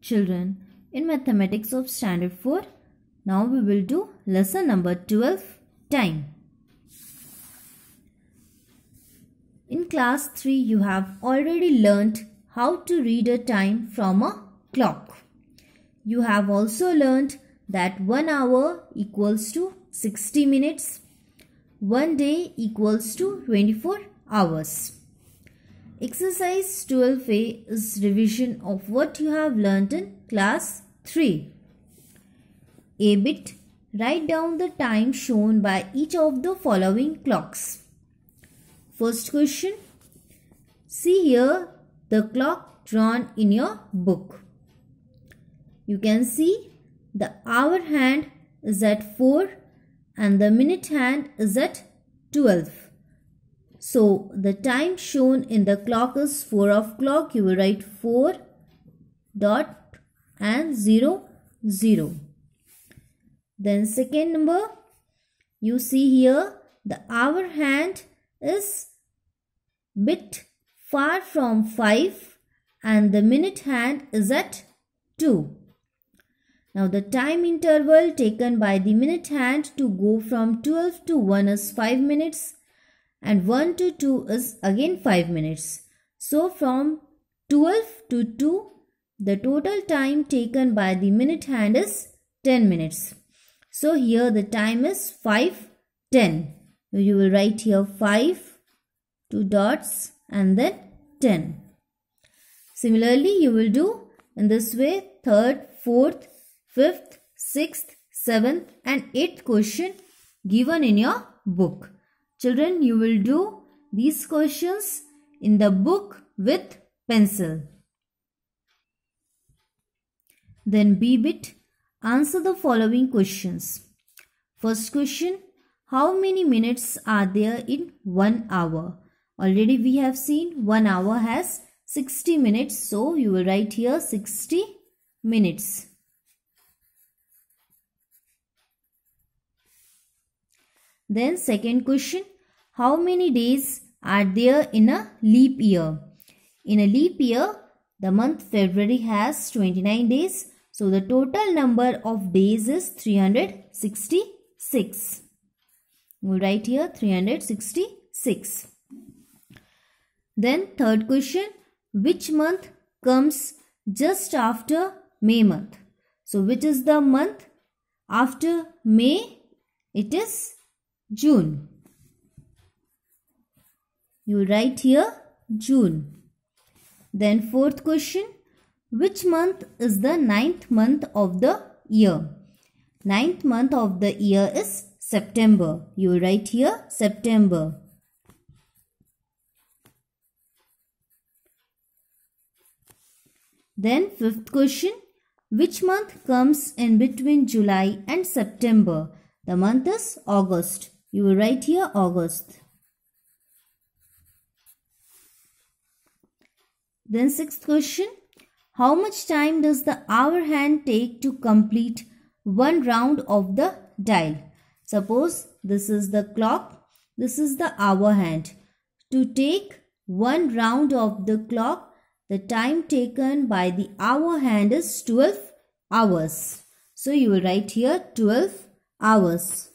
children in mathematics of standard 4 now we will do lesson number 12 time in class 3 you have already learnt how to read a time from a clock you have also learnt that 1 hour equals to 60 minutes 1 day equals to 24 hours Exercise 12a is revision of what you have learnt in class 3. A bit, write down the time shown by each of the following clocks. First question, see here the clock drawn in your book. You can see the hour hand is at 4 and the minute hand is at 12. So the time shown in the clock is 4 o'clock. You will write 4 dot and 0 0. Then second number you see here the hour hand is bit far from 5 and the minute hand is at 2. Now the time interval taken by the minute hand to go from 12 to 1 is 5 minutes and 1 to 2 is again 5 minutes. So from 12 to 2 the total time taken by the minute hand is 10 minutes. So here the time is 5 10. You will write here 5 two dots and then 10. Similarly you will do in this way 3rd, 4th, 5th, 6th, 7th and 8th question given in your book. Children, you will do these questions in the book with pencil. Then bibit, bit, answer the following questions. First question, how many minutes are there in 1 hour? Already we have seen 1 hour has 60 minutes. So you will write here 60 minutes. Then second question, how many days are there in a leap year? In a leap year, the month February has 29 days. So the total number of days is 366. We'll write here 366. Then third question, which month comes just after May month? So which is the month after May? It is June. You write here June. Then fourth question. Which month is the ninth month of the year? Ninth month of the year is September. You write here September. Then fifth question. Which month comes in between July and September? The month is August. You will write here August. Then sixth question. How much time does the hour hand take to complete one round of the dial? Suppose this is the clock. This is the hour hand. To take one round of the clock, the time taken by the hour hand is 12 hours. So you will write here 12 hours.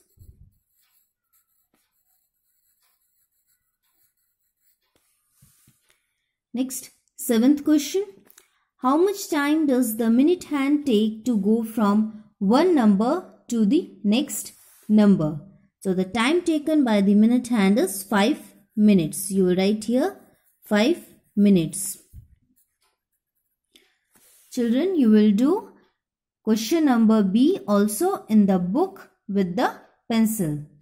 Next, seventh question. How much time does the minute hand take to go from one number to the next number? So the time taken by the minute hand is 5 minutes. You will write here 5 minutes. Children, you will do question number B also in the book with the pencil.